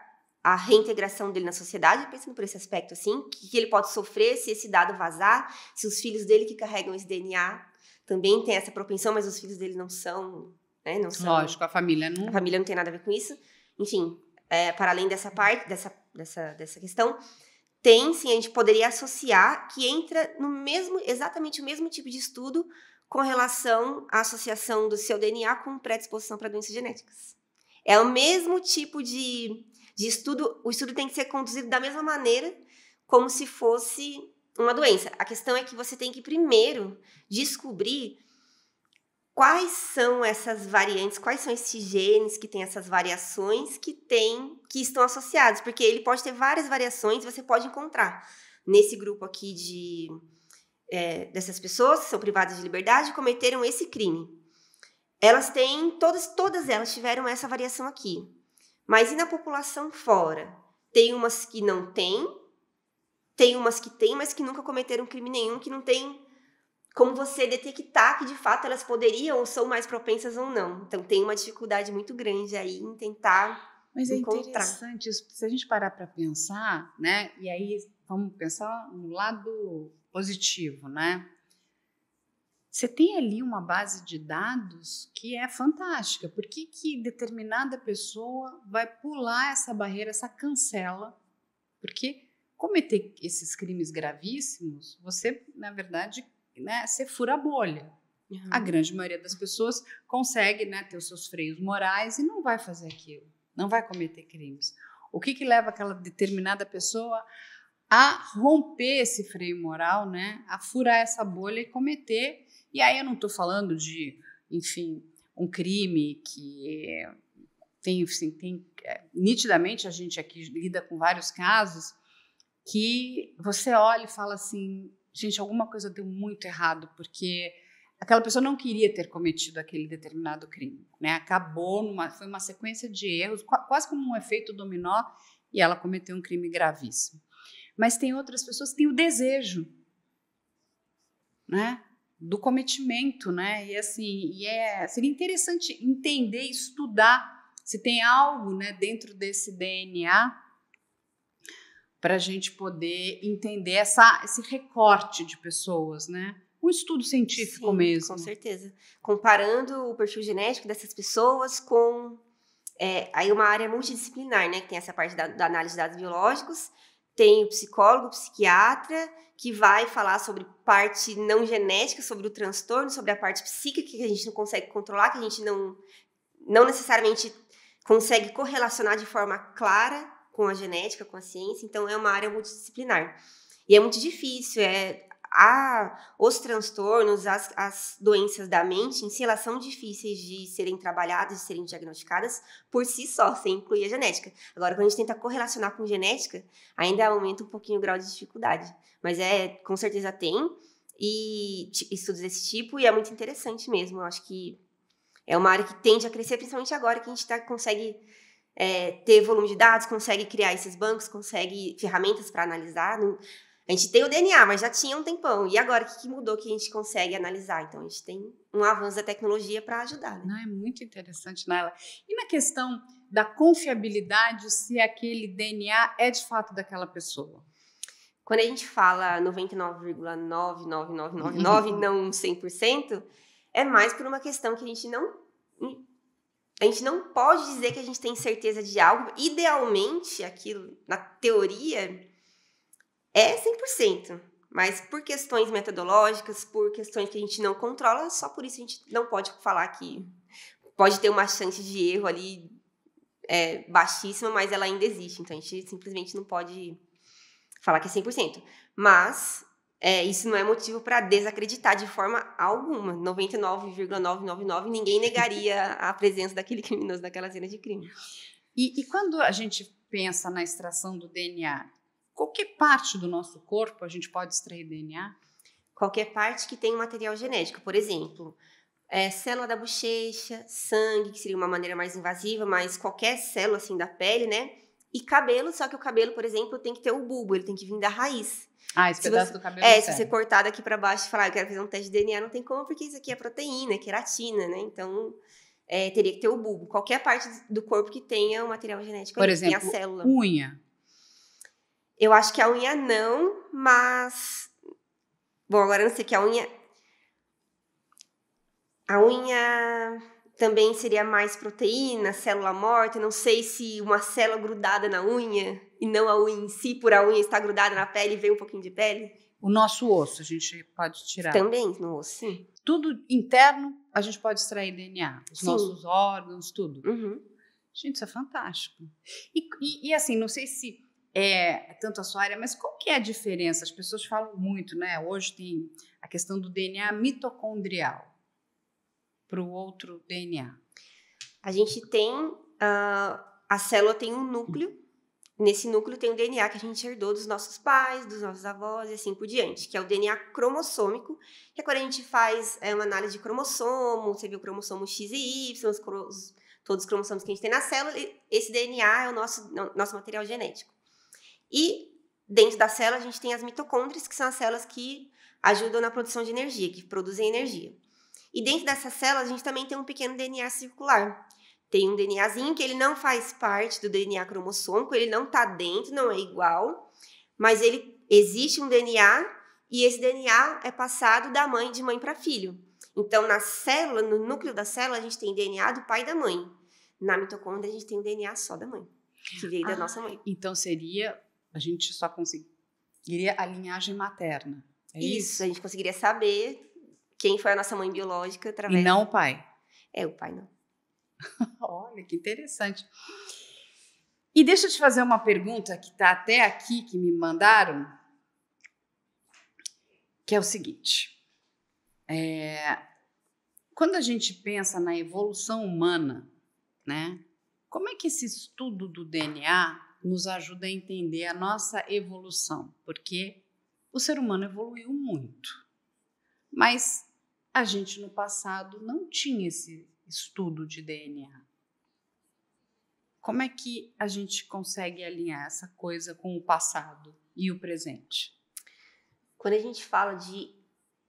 a reintegração dele na sociedade, pensando por esse aspecto assim, que ele pode sofrer se esse dado vazar, se os filhos dele que carregam esse DNA também têm essa propensão, mas os filhos dele não são, né, não são. Lógico, a família não. A família não tem nada a ver com isso. Enfim, é, para além dessa parte, dessa, dessa, dessa questão, tem sim, a gente poderia associar que entra no mesmo, exatamente o mesmo tipo de estudo com relação à associação do seu DNA com predisposição para doenças genéticas. É o mesmo tipo de, de estudo, o estudo tem que ser conduzido da mesma maneira como se fosse uma doença. A questão é que você tem que primeiro descobrir quais são essas variantes, quais são esses genes que têm essas variações que tem, que estão associados, porque ele pode ter várias variações, você pode encontrar nesse grupo aqui de é, dessas pessoas que são privadas de liberdade cometeram esse crime. Elas têm todas, todas elas tiveram essa variação aqui. Mas e na população fora? Tem umas que não têm, tem umas que têm, mas que nunca cometeram crime nenhum, que não tem como você detectar que de fato elas poderiam ou são mais propensas ou não. Então tem uma dificuldade muito grande aí em tentar Mas é encontrar. é interessante isso, se a gente parar para pensar, né? E aí vamos pensar no lado positivo, né? Você tem ali uma base de dados que é fantástica. Por que, que determinada pessoa vai pular essa barreira, essa cancela? Porque cometer esses crimes gravíssimos, você, na verdade, né, você fura a bolha. Uhum. A grande maioria das pessoas consegue né, ter os seus freios morais e não vai fazer aquilo, não vai cometer crimes. O que, que leva aquela determinada pessoa a romper esse freio moral, né, a furar essa bolha e cometer? E aí eu não estou falando de, enfim, um crime que é, tem, assim, tem é, nitidamente a gente aqui lida com vários casos que você olha e fala assim, gente, alguma coisa deu muito errado, porque aquela pessoa não queria ter cometido aquele determinado crime, né? Acabou numa foi uma sequência de erros, quase como um efeito dominó, e ela cometeu um crime gravíssimo. Mas tem outras pessoas que têm o desejo, né? Do cometimento, né? E assim, e é seria interessante entender, estudar se tem algo, né, dentro desse DNA para a gente poder entender essa, esse recorte de pessoas, né? Um estudo científico Sim, mesmo. Com certeza. Comparando o perfil genético dessas pessoas com é, aí uma área multidisciplinar, né? Que tem essa parte da, da análise de dados biológicos, tem o psicólogo, o psiquiatra, que vai falar sobre parte não genética, sobre o transtorno, sobre a parte psíquica que a gente não consegue controlar, que a gente não, não necessariamente consegue correlacionar de forma clara com a genética, com a ciência, então é uma área multidisciplinar. E é muito difícil, é a, os transtornos, as, as doenças da mente em si, elas são difíceis de serem trabalhadas, de serem diagnosticadas por si só, sem incluir a genética. Agora, quando a gente tenta correlacionar com genética, ainda aumenta um pouquinho o grau de dificuldade. Mas é, com certeza tem, e estudos desse tipo, e é muito interessante mesmo. Eu acho que é uma área que tende a crescer, principalmente agora que a gente tá, consegue é, ter volume de dados, consegue criar esses bancos, consegue ferramentas para analisar. A gente tem o DNA, mas já tinha um tempão. E agora, o que mudou que a gente consegue analisar? Então, a gente tem um avanço da tecnologia para ajudar. Né? Não, é muito interessante, Naila. E na questão da confiabilidade, se aquele DNA é de fato daquela pessoa? Quando a gente fala 99,99999, [laughs] não 100%, é mais por uma questão que a gente não a gente não pode dizer que a gente tem certeza de algo. Idealmente, aquilo, na teoria, é 100%. Mas por questões metodológicas, por questões que a gente não controla, só por isso a gente não pode falar que pode ter uma chance de erro ali é, baixíssima, mas ela ainda existe. Então a gente simplesmente não pode falar que é 100%. Mas é, isso não é motivo para desacreditar de forma alguma. 99,999 ninguém negaria a presença daquele criminoso naquela cena de crime. E, e, quando a gente pensa na extração do DNA, qualquer parte do nosso corpo a gente pode extrair DNA? Qualquer parte que tem material genético, por exemplo, é, célula da bochecha, sangue, que seria uma maneira mais invasiva, mas qualquer célula assim da pele, né? E cabelo, só que o cabelo, por exemplo, tem que ter o bulbo, ele tem que vir da raiz. Ah, esse se pedaço você, do cabelo. É, é se você cortar daqui para baixo e falar, eu quero fazer um teste de DNA, não tem como, porque isso aqui é proteína, é queratina, né? Então, é, teria que ter o bulbo. Qualquer parte do corpo que tenha o material genético, por exemplo, que tenha a célula. Unha. Eu acho que a unha não, mas. Bom, agora eu não sei que a unha. A unha também seria mais proteína, célula morta, não sei se uma célula grudada na unha e não a unha em si, por a unha estar grudada na pele e ver um pouquinho de pele. O nosso osso a gente pode tirar. Também no osso, sim. Tudo interno a gente pode extrair DNA, os sim. nossos órgãos, tudo. Uhum. Gente, isso é fantástico. E, e, e, assim, não sei se é tanto a sua área, mas qual que é a diferença? As pessoas falam muito, né? Hoje tem a questão do DNA mitocondrial para o outro DNA? A gente tem. Uh, a célula tem um núcleo. Nesse núcleo tem o DNA que a gente herdou dos nossos pais, dos nossos avós e assim por diante, que é o DNA cromossômico, que é quando a gente faz é, uma análise de cromossomo, você vê o cromossomo X e Y, os, todos os cromossomos que a gente tem na célula, esse DNA é o nosso, nosso material genético. E dentro da célula a gente tem as mitocôndrias, que são as células que ajudam na produção de energia, que produzem energia. E dentro dessa célula a gente também tem um pequeno DNA circular. Tem um DNAzinho que ele não faz parte do DNA cromossômico, ele não está dentro, não é igual, mas ele existe um DNA e esse DNA é passado da mãe de mãe para filho. Então, na célula, no núcleo da célula, a gente tem DNA do pai e da mãe. Na mitocôndria, a gente tem o DNA só da mãe, que veio ah, da nossa mãe. Então, seria. A gente só conseguiria a linhagem materna. É isso, isso, a gente conseguiria saber quem foi a nossa mãe biológica através. E não o pai. É, o pai não. [laughs] Olha, que interessante. E deixa eu te fazer uma pergunta que está até aqui, que me mandaram, que é o seguinte. É, quando a gente pensa na evolução humana, né, como é que esse estudo do DNA nos ajuda a entender a nossa evolução? Porque o ser humano evoluiu muito, mas a gente no passado não tinha esse estudo de DNA. Como é que a gente consegue alinhar essa coisa com o passado e o presente? Quando a gente fala de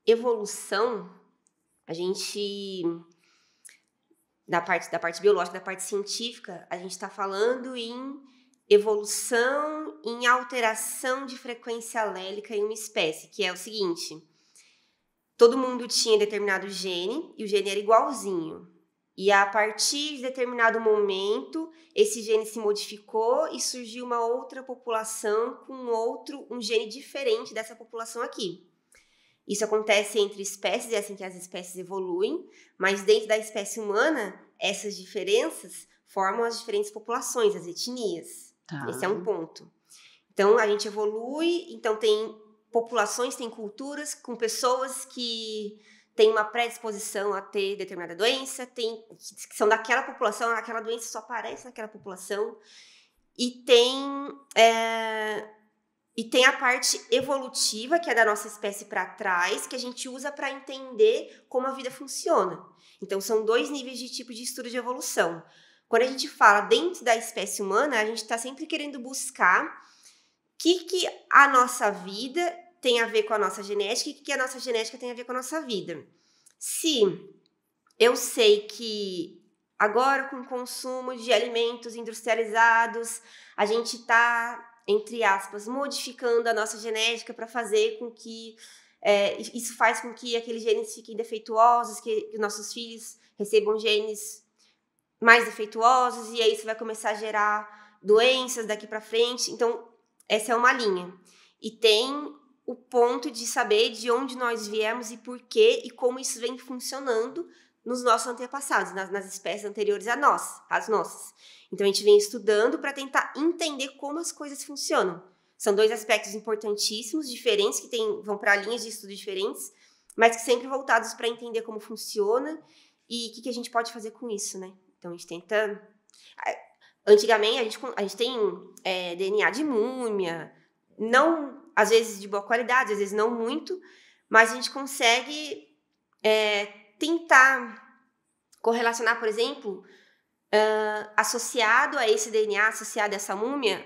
evolução, a gente da parte da parte biológica, da parte científica, a gente está falando em evolução em alteração de frequência alélica em uma espécie, que é o seguinte: todo mundo tinha determinado gene e o gene era igualzinho. E a partir de determinado momento, esse gene se modificou e surgiu uma outra população com outro, um gene diferente dessa população aqui. Isso acontece entre espécies, é assim que as espécies evoluem, mas dentro da espécie humana, essas diferenças formam as diferentes populações, as etnias. Tá. Esse é um ponto. Então, a gente evolui, então tem populações, tem culturas com pessoas que têm uma predisposição a ter determinada doença, tem, que são daquela população, aquela doença só aparece naquela população, e tem, é, e tem a parte evolutiva, que é da nossa espécie para trás, que a gente usa para entender como a vida funciona. Então, são dois níveis de tipo de estudo de evolução. Quando a gente fala dentro da espécie humana, a gente está sempre querendo buscar que, que a nossa vida tem a ver com a nossa genética e o que a nossa genética tem a ver com a nossa vida. Se eu sei que agora com o consumo de alimentos industrializados, a gente está, entre aspas, modificando a nossa genética para fazer com que é, isso faz com que aqueles genes fiquem defeituosos, que, que nossos filhos recebam genes mais defeituosos, e aí isso vai começar a gerar doenças daqui para frente. Então, essa é uma linha. E tem o ponto de saber de onde nós viemos e por quê e como isso vem funcionando nos nossos antepassados, nas, nas espécies anteriores a nós, as nossas. Então a gente vem estudando para tentar entender como as coisas funcionam. São dois aspectos importantíssimos, diferentes, que tem, vão para linhas de estudo diferentes, mas que sempre voltados para entender como funciona e o que, que, a gente pode fazer com isso, né? Então a gente tenta. Antigamente a gente, a gente tem é, DNA de múmia, não às vezes de boa qualidade, às vezes não muito, mas a gente consegue é, tentar correlacionar, por exemplo, uh, associado a esse DNA, associado a essa múmia,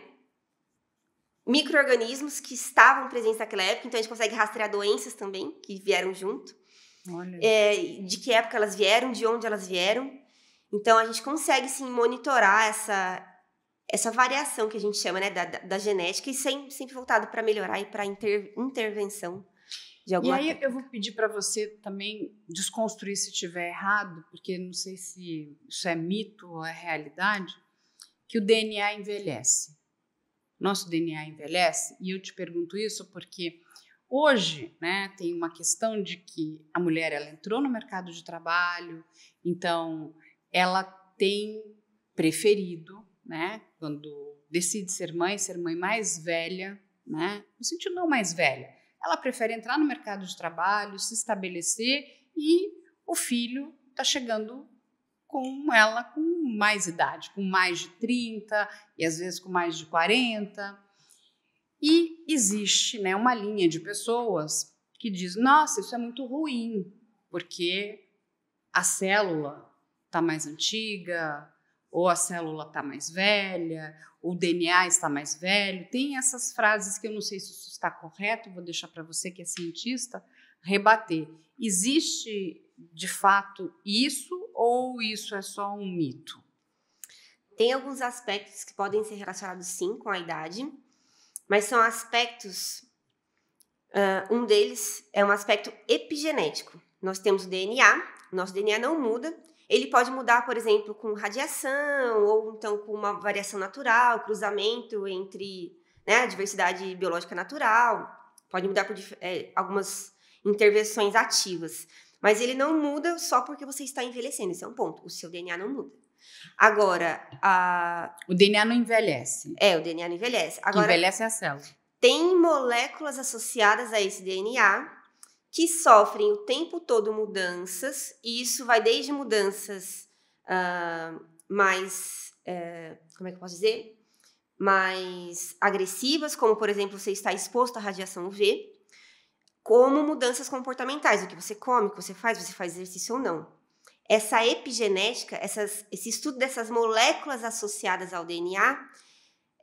micro-organismos que estavam presentes naquela época, então a gente consegue rastrear doenças também que vieram junto. É, de que época elas vieram, de onde elas vieram. Então a gente consegue sim monitorar essa, essa variação que a gente chama né, da, da genética e sempre, sempre voltado para melhorar e para inter, intervenção de alguma E aí técnica. eu vou pedir para você também desconstruir se estiver errado, porque não sei se isso é mito ou é realidade, que o DNA envelhece. Nosso DNA envelhece, e eu te pergunto isso porque hoje né, tem uma questão de que a mulher ela entrou no mercado de trabalho, então ela tem preferido né? Quando decide ser mãe, ser mãe mais velha, né? No sentido não mais velha. Ela prefere entrar no mercado de trabalho, se estabelecer e o filho está chegando com ela com mais idade, com mais de 30 e às vezes com mais de 40. E existe né, uma linha de pessoas que diz: nossa, isso é muito ruim, porque a célula está mais antiga, ou a célula está mais velha, o DNA está mais velho. Tem essas frases que eu não sei se isso está correto, vou deixar para você que é cientista rebater. Existe de fato isso ou isso é só um mito? Tem alguns aspectos que podem ser relacionados sim com a idade, mas são aspectos. Uh, um deles é um aspecto epigenético. Nós temos o DNA, nosso DNA não muda, ele pode mudar, por exemplo, com radiação, ou então com uma variação natural, cruzamento entre né, a diversidade biológica natural. Pode mudar por é, algumas intervenções ativas. Mas ele não muda só porque você está envelhecendo, esse é um ponto. O seu DNA não muda. Agora, a... O DNA não envelhece. É, o DNA não envelhece. Agora, envelhece a célula. Tem moléculas associadas a esse DNA que sofrem o tempo todo mudanças, e isso vai desde mudanças uh, mais. Uh, como é que eu posso dizer? Mais agressivas, como por exemplo, você está exposto à radiação UV, como mudanças comportamentais, o que você come, o que você faz, você faz exercício ou não. Essa epigenética, essas, esse estudo dessas moléculas associadas ao DNA,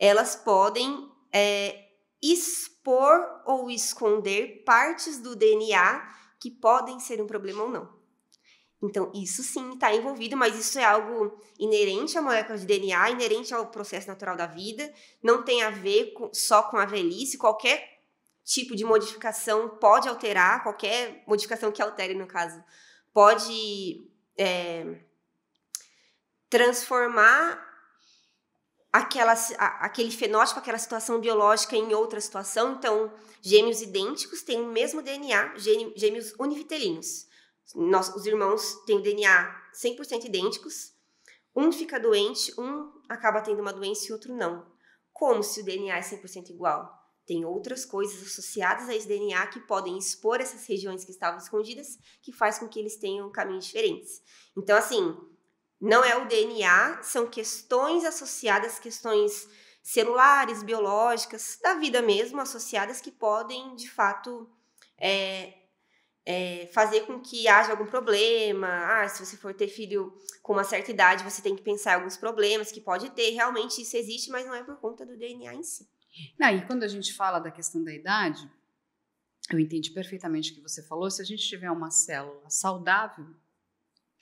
elas podem é, expor ou esconder partes do DNA que podem ser um problema ou não. Então, isso sim está envolvido, mas isso é algo inerente à molécula de DNA, inerente ao processo natural da vida, não tem a ver com, só com a velhice, qualquer tipo de modificação pode alterar, qualquer modificação que altere, no caso, pode é, transformar aquela, a, aquele fenótipo, aquela situação biológica em outra situação. Então, gêmeos idênticos têm o mesmo DNA, gêmeos univitelinos. Nós, os irmãos têm DNA 100% idênticos. Um fica doente, um acaba tendo uma doença e outro não. Como se o DNA é 100% igual? Tem outras coisas associadas a esse DNA que podem expor essas regiões que estavam escondidas, que faz com que eles tenham caminhos diferentes. Então, assim, não é o DNA, são questões associadas, questões celulares, biológicas, da vida mesmo, associadas que podem, de fato, é, é, fazer com que haja algum problema. Ah, se você for ter filho com uma certa idade, você tem que pensar em alguns problemas que pode ter. Realmente isso existe, mas não é por conta do DNA em si. Não, e quando a gente fala da questão da idade, eu entendi perfeitamente o que você falou. Se a gente tiver uma célula saudável,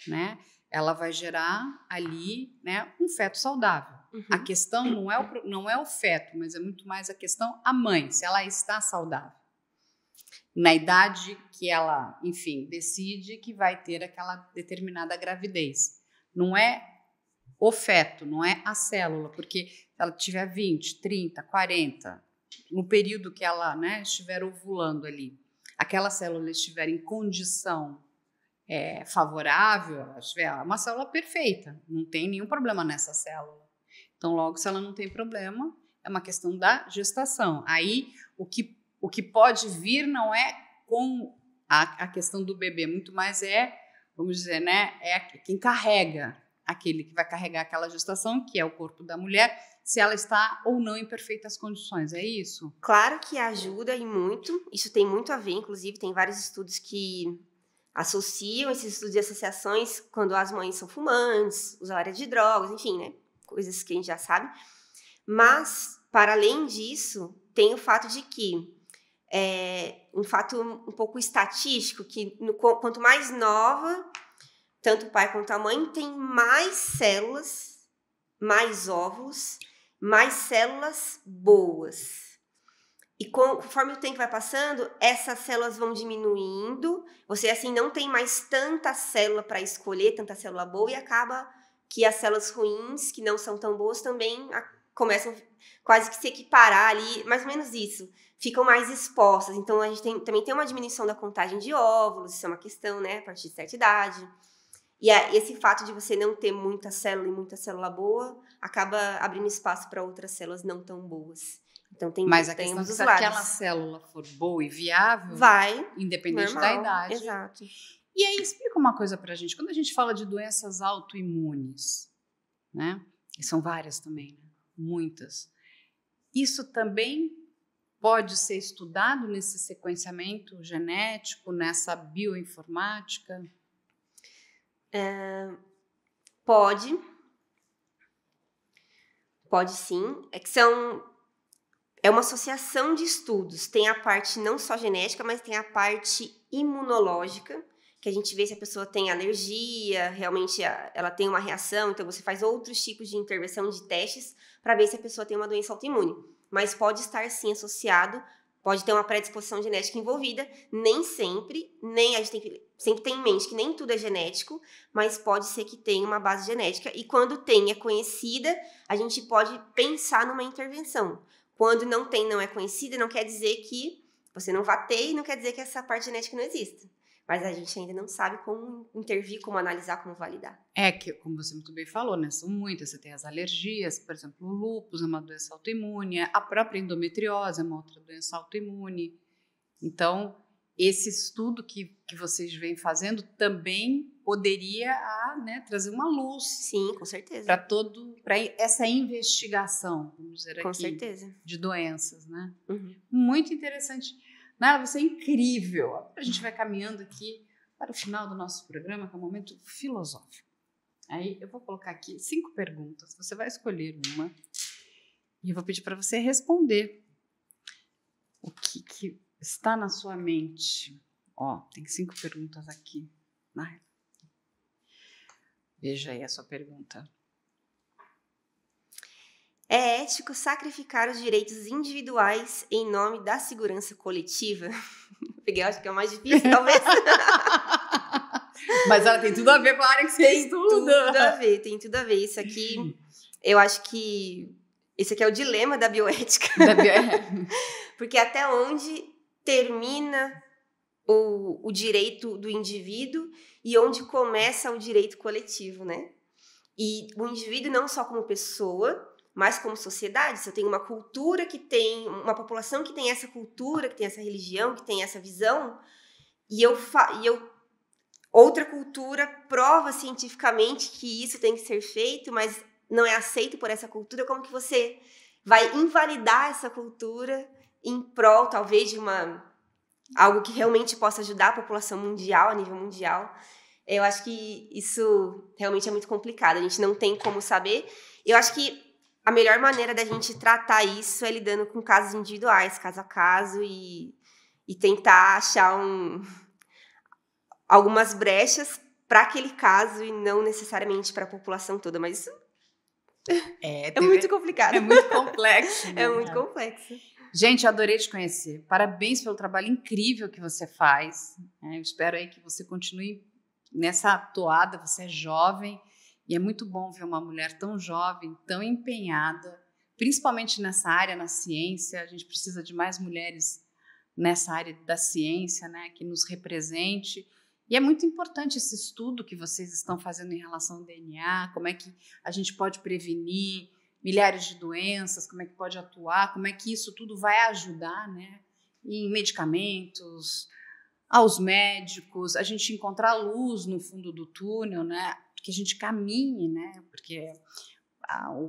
né? ela vai gerar ali né, um feto saudável. Uhum. A questão não é, o, não é o feto, mas é muito mais a questão a mãe, se ela está saudável. Na idade que ela, enfim, decide que vai ter aquela determinada gravidez. Não é o feto, não é a célula, porque se ela tiver 20, 30, 40, no período que ela né, estiver ovulando ali, aquela célula estiver em condição é, favorável, é uma célula perfeita, não tem nenhum problema nessa célula. Então, logo, se ela não tem problema, é uma questão da gestação. Aí, o que, o que pode vir não é com a, a questão do bebê, muito mais é, vamos dizer, né, é quem carrega, aquele que vai carregar aquela gestação, que é o corpo da mulher, se ela está ou não em perfeitas condições, é isso? Claro que ajuda e muito, isso tem muito a ver, inclusive tem vários estudos que associam esses estudos de associações quando as mães são fumantes, usuárias de drogas, enfim, né? Coisas que a gente já sabe. Mas, para além disso, tem o fato de que é um fato um pouco estatístico, que no, quanto mais nova, tanto o pai quanto a mãe tem mais células, mais óvulos, mais células boas. E conforme o tempo vai passando, essas células vão diminuindo. Você assim não tem mais tanta célula para escolher, tanta célula boa e acaba que as células ruins, que não são tão boas, também começam quase que se equiparar ali, mais ou menos isso. Ficam mais expostas. Então a gente tem, também tem uma diminuição da contagem de óvulos, isso é uma questão, né, a partir de certa idade. E esse fato de você não ter muita célula e muita célula boa acaba abrindo espaço para outras células não tão boas. Então tem, Mas a tem questão é se aquela célula for boa e viável, vai, independente normal, da idade. Exato. E aí explica uma coisa para a gente. Quando a gente fala de doenças autoimunes, né? E são várias também, né? muitas. Isso também pode ser estudado nesse sequenciamento genético, nessa bioinformática? É, pode. Pode sim. É que são é uma associação de estudos. Tem a parte não só genética, mas tem a parte imunológica, que a gente vê se a pessoa tem alergia, realmente ah, ela tem uma reação, então você faz outros tipos de intervenção de testes para ver se a pessoa tem uma doença autoimune. Mas pode estar sim associado, pode ter uma predisposição genética envolvida, nem sempre, nem a gente tem que sempre tem em mente que nem tudo é genético, mas pode ser que tenha uma base genética e quando tem é conhecida, a gente pode pensar numa intervenção. Quando não tem, não é conhecida, não quer dizer que você não vá ter e não quer dizer que essa parte genética não exista. Mas a gente ainda não sabe como intervir, como analisar, como validar. É que, como você muito bem falou, né? São muitas. Você tem as alergias, por exemplo, o lúpus é uma doença autoimune, a própria endometriose é uma outra doença autoimune. Então, esse estudo que, que vocês vêm fazendo também poderia né, trazer uma luz. Sim, com certeza. Para todo, para essa investigação, vamos dizer com aqui, certeza. de doenças, né? Uhum. Muito interessante. Nara, você é incrível. A gente vai caminhando aqui para o final do nosso programa, que é um momento filosófico. Aí eu vou colocar aqui cinco perguntas. Você vai escolher uma e eu vou pedir para você responder o que, que está na sua mente? Ó, tem cinco perguntas aqui. Né? Veja aí a sua pergunta. É ético sacrificar os direitos individuais em nome da segurança coletiva? [laughs] Peguei, acho que é o mais difícil, talvez. [laughs] Mas ela tem tudo a ver com a área que você tem estuda. Tudo a ver, tem tudo a ver. Isso aqui, eu acho que. Esse aqui é o dilema da bioética. Da bioética. [laughs] Porque até onde termina o, o direito do indivíduo e onde começa o direito coletivo, né? E o indivíduo não só como pessoa, mas como sociedade, se eu tenho uma cultura que tem, uma população que tem essa cultura, que tem essa religião, que tem essa visão, e eu, e eu outra cultura prova cientificamente que isso tem que ser feito, mas não é aceito por essa cultura, como que você vai invalidar essa cultura em prol, talvez, de uma algo que realmente possa ajudar a população mundial, a nível mundial, eu acho que isso realmente é muito complicado. A gente não tem como saber. Eu acho que a melhor maneira da gente tratar isso é lidando com casos individuais, caso a caso, e, e tentar achar um, algumas brechas para aquele caso e não necessariamente para a população toda. Mas isso é, [laughs] é muito complicado. É muito [laughs] complexo. É né? muito complexo. Gente, adorei te conhecer. Parabéns pelo trabalho incrível que você faz. Né? Eu espero aí que você continue nessa toada. Você é jovem e é muito bom ver uma mulher tão jovem, tão empenhada, principalmente nessa área, na ciência. A gente precisa de mais mulheres nessa área da ciência, né, que nos represente. E é muito importante esse estudo que vocês estão fazendo em relação ao DNA, como é que a gente pode prevenir, milhares de doenças, como é que pode atuar, como é que isso tudo vai ajudar, né? Em medicamentos, aos médicos, a gente encontrar luz no fundo do túnel, né? Que a gente caminhe, né? Porque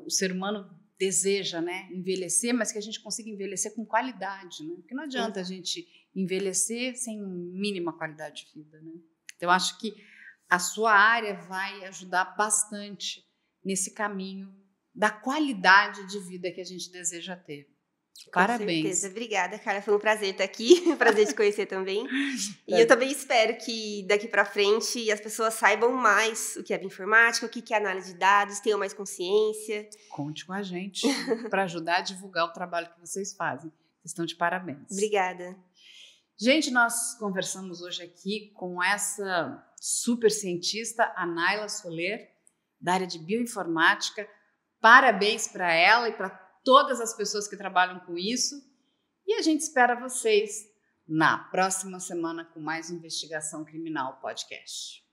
o ser humano deseja, né? Envelhecer, mas que a gente consiga envelhecer com qualidade, né? Porque não adianta a gente envelhecer sem mínima qualidade de vida, né? Então, acho que a sua área vai ajudar bastante nesse caminho da qualidade de vida que a gente deseja ter. Com Parabéns. certeza. Obrigada, cara. Foi um prazer estar aqui. [laughs] prazer te conhecer também. E eu também espero que daqui para frente as pessoas saibam mais o que é bioinformática, o que é análise de dados, tenham mais consciência. Conte com a gente para ajudar a divulgar o trabalho que vocês fazem. estão de parabéns. Obrigada. Gente, nós conversamos hoje aqui com essa super cientista, a Naila Soler, da área de bioinformática Parabéns para ela e para todas as pessoas que trabalham com isso. E a gente espera vocês na próxima semana com mais Investigação Criminal Podcast.